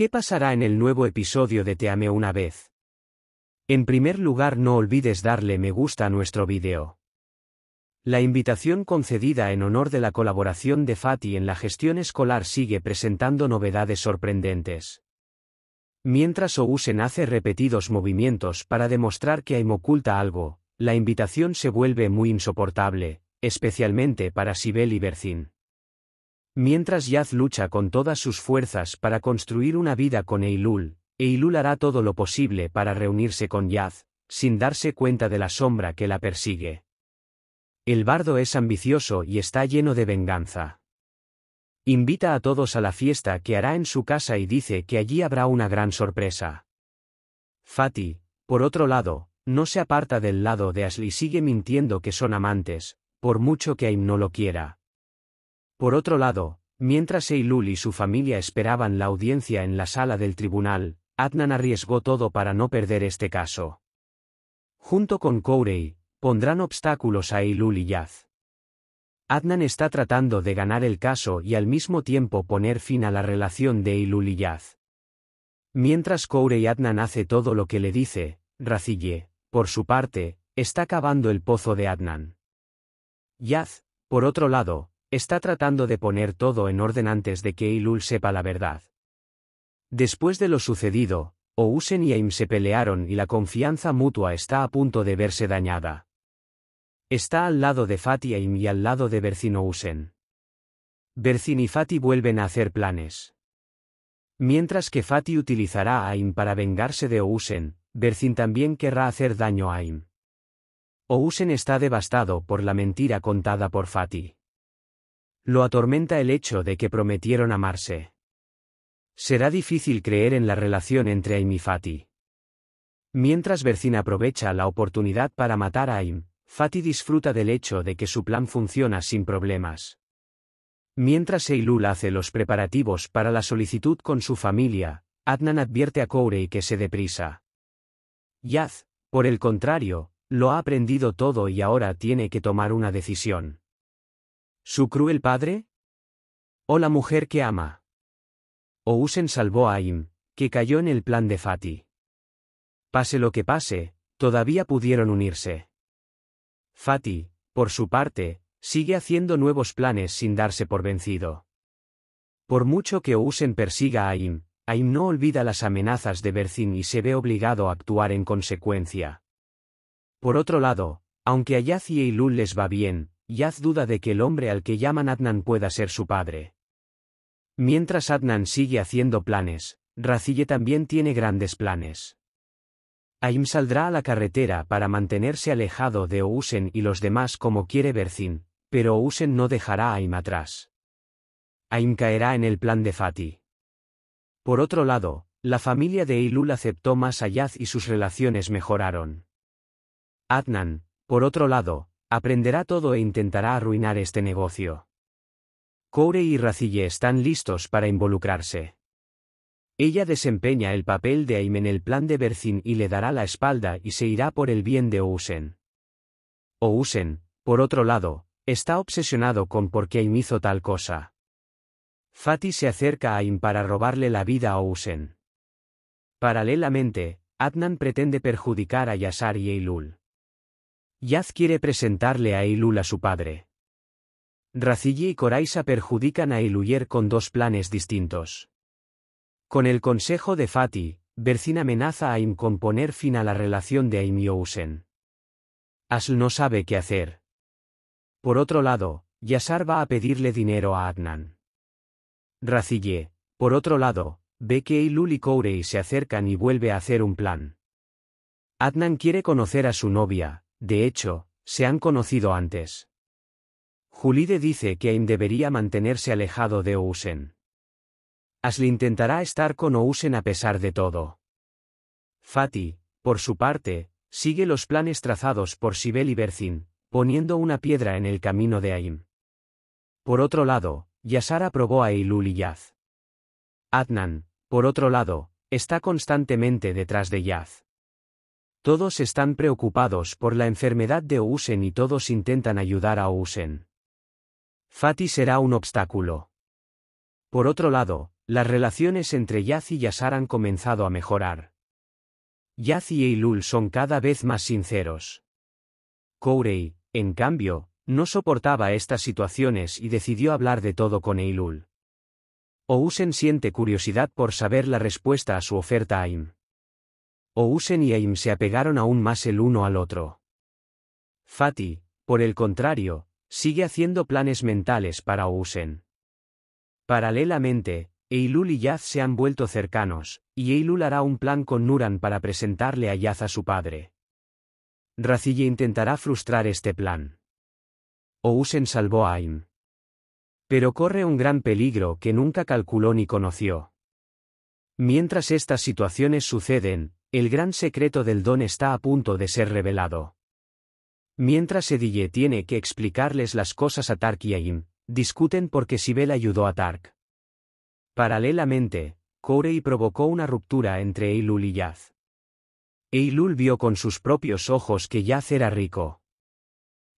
¿Qué pasará en el nuevo episodio de Te Amé una vez? En primer lugar no olvides darle me gusta a nuestro video. La invitación concedida en honor de la colaboración de Fati en la gestión escolar sigue presentando novedades sorprendentes. Mientras Ousen hace repetidos movimientos para demostrar que Aim oculta algo, la invitación se vuelve muy insoportable, especialmente para Sibel y bercin Mientras Yaz lucha con todas sus fuerzas para construir una vida con Eilul, Eilul hará todo lo posible para reunirse con Yaz, sin darse cuenta de la sombra que la persigue. El bardo es ambicioso y está lleno de venganza. Invita a todos a la fiesta que hará en su casa y dice que allí habrá una gran sorpresa. Fati, por otro lado, no se aparta del lado de Asli y sigue mintiendo que son amantes, por mucho que Aim no lo quiera, por otro lado, mientras Eilul y su familia esperaban la audiencia en la sala del tribunal, Adnan arriesgó todo para no perder este caso. Junto con Kourei, pondrán obstáculos a Eilul y Yaz. Adnan está tratando de ganar el caso y al mismo tiempo poner fin a la relación de Eilul y Yaz. Mientras y Adnan hace todo lo que le dice, Racille, por su parte, está cavando el pozo de Adnan. Yaz, por otro lado, Está tratando de poner todo en orden antes de que Eilul sepa la verdad. Después de lo sucedido, Ousen y Aim se pelearon y la confianza mutua está a punto de verse dañada. Está al lado de Fati Aim y al lado de Ousen. Bercin y Fati vuelven a hacer planes. Mientras que Fati utilizará a Aim para vengarse de Ousen, Bercin también querrá hacer daño a Aim. Ousen está devastado por la mentira contada por Fati lo atormenta el hecho de que prometieron amarse. Será difícil creer en la relación entre Aim y Fati. Mientras Bercin aprovecha la oportunidad para matar a Aim, Fati disfruta del hecho de que su plan funciona sin problemas. Mientras Eilul hace los preparativos para la solicitud con su familia, Adnan advierte a Corey que se deprisa. Yaz, por el contrario, lo ha aprendido todo y ahora tiene que tomar una decisión. ¿Su cruel padre? ¿O la mujer que ama? Ousen salvó a Aim, que cayó en el plan de Fati. Pase lo que pase, todavía pudieron unirse. Fati, por su parte, sigue haciendo nuevos planes sin darse por vencido. Por mucho que Ousen persiga a Aim, Aim no olvida las amenazas de Bercin y se ve obligado a actuar en consecuencia. Por otro lado, aunque a y Lul les va bien, Yaz duda de que el hombre al que llaman Adnan pueda ser su padre. Mientras Adnan sigue haciendo planes, Racille también tiene grandes planes. Aim saldrá a la carretera para mantenerse alejado de Ousen y los demás como quiere Berzin, pero Ousen no dejará a Aim atrás. Aim caerá en el plan de Fati. Por otro lado, la familia de Eilul aceptó más a Yaz y sus relaciones mejoraron. Adnan, por otro lado, Aprenderá todo e intentará arruinar este negocio. Koure y Racille están listos para involucrarse. Ella desempeña el papel de Aim en el plan de Berzin y le dará la espalda y se irá por el bien de Ousen. Ousen, por otro lado, está obsesionado con por qué Aim hizo tal cosa. Fatih se acerca a Aim para robarle la vida a Ousen. Paralelamente, Adnan pretende perjudicar a Yasar y Eilul. Yaz quiere presentarle a Eilul a su padre. Racille y Coraisa perjudican a Iluyer con dos planes distintos. Con el consejo de Fati, Bercin amenaza a Im con poner fin a la relación de Aim Ousen. Asl no sabe qué hacer. Por otro lado, Yasar va a pedirle dinero a Adnan. Racille. por otro lado, ve que Eilul y Kourei se acercan y vuelve a hacer un plan. Adnan quiere conocer a su novia, de hecho, se han conocido antes. Julide dice que Aim debería mantenerse alejado de Ousen. Asli intentará estar con Ousen a pesar de todo. Fati, por su parte, sigue los planes trazados por Sibel y poniendo una piedra en el camino de Aim. Por otro lado, Yasara aprobó a Ilul y Yaz. Adnan, por otro lado, está constantemente detrás de Yaz. Todos están preocupados por la enfermedad de Ousen y todos intentan ayudar a Ousen. Fati será un obstáculo. Por otro lado, las relaciones entre Yazi y Yasar han comenzado a mejorar. Yazi y Ilul son cada vez más sinceros. Kourei, en cambio, no soportaba estas situaciones y decidió hablar de todo con Eilul. Ousen siente curiosidad por saber la respuesta a su oferta a Im. Ousen y Aim se apegaron aún más el uno al otro. Fati, por el contrario, sigue haciendo planes mentales para Ousen. Paralelamente, Eilul y Yaz se han vuelto cercanos, y Eilul hará un plan con Nuran para presentarle a Yaz a su padre. Racille intentará frustrar este plan. Ousen salvó a Aim. Pero corre un gran peligro que nunca calculó ni conoció. Mientras estas situaciones suceden, el gran secreto del don está a punto de ser revelado. Mientras Edille tiene que explicarles las cosas a Tark y discuten porque Sibel ayudó a Tark. Paralelamente, Corey provocó una ruptura entre Eilul y Yaz. Eilul vio con sus propios ojos que Yaz era rico.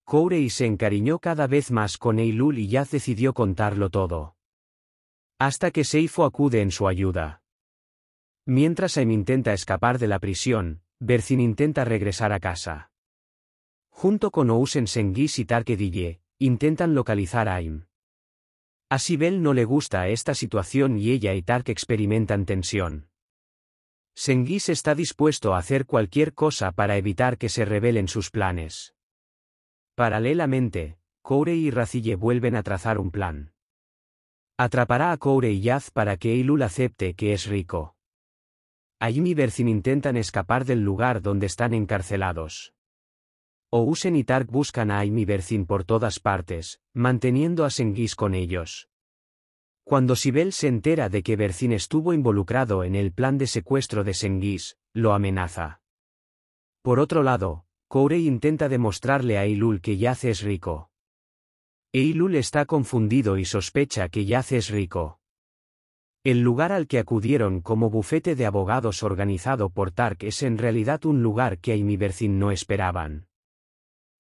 Corey se encariñó cada vez más con Eilul y Yaz decidió contarlo todo. Hasta que Seifo acude en su ayuda. Mientras Aim em intenta escapar de la prisión, Bercin intenta regresar a casa. Junto con Ousen Sengis y Dille, intentan localizar a Aim. A Sibel no le gusta esta situación y ella y Tark experimentan tensión. Sengis está dispuesto a hacer cualquier cosa para evitar que se revelen sus planes. Paralelamente, Koure y Racille vuelven a trazar un plan. Atrapará a Koure y Yaz para que Eilul acepte que es rico. Ayumi y intentan escapar del lugar donde están encarcelados. Ousen y Tark buscan a Ayumi y por todas partes, manteniendo a Senguis con ellos. Cuando Sibel se entera de que Bercin estuvo involucrado en el plan de secuestro de Senguis, lo amenaza. Por otro lado, Koure intenta demostrarle a Ilul que Yace es rico. Eilul está confundido y sospecha que Yace es rico. El lugar al que acudieron como bufete de abogados organizado por Tark es en realidad un lugar que Aimibercin no esperaban.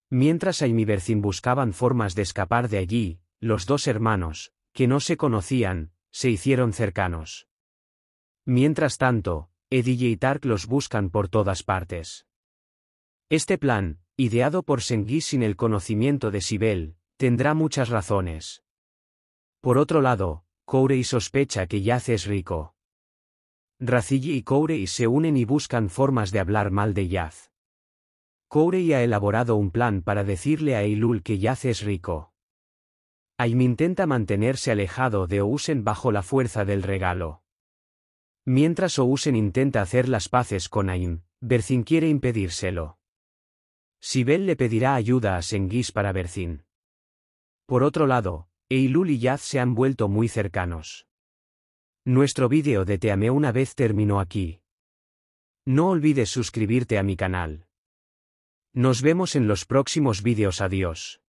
Mientras Aimibercin buscaban formas de escapar de allí, los dos hermanos, que no se conocían, se hicieron cercanos. Mientras tanto, Edille y Tark los buscan por todas partes. Este plan, ideado por Sengui sin el conocimiento de Sibel, tendrá muchas razones. Por otro lado, y sospecha que Yaz es rico. Racilli y Corey se unen y buscan formas de hablar mal de Yaz. Corey ha elaborado un plan para decirle a Eilul que Yaz es rico. Aim intenta mantenerse alejado de Ousen bajo la fuerza del regalo. Mientras Ousen intenta hacer las paces con Aim, Berzin quiere impedírselo. Sibel le pedirá ayuda a Sengis para Berzin. Por otro lado, Eilul y Yaz se han vuelto muy cercanos. Nuestro vídeo de Te amé una vez terminó aquí. No olvides suscribirte a mi canal. Nos vemos en los próximos vídeos adiós.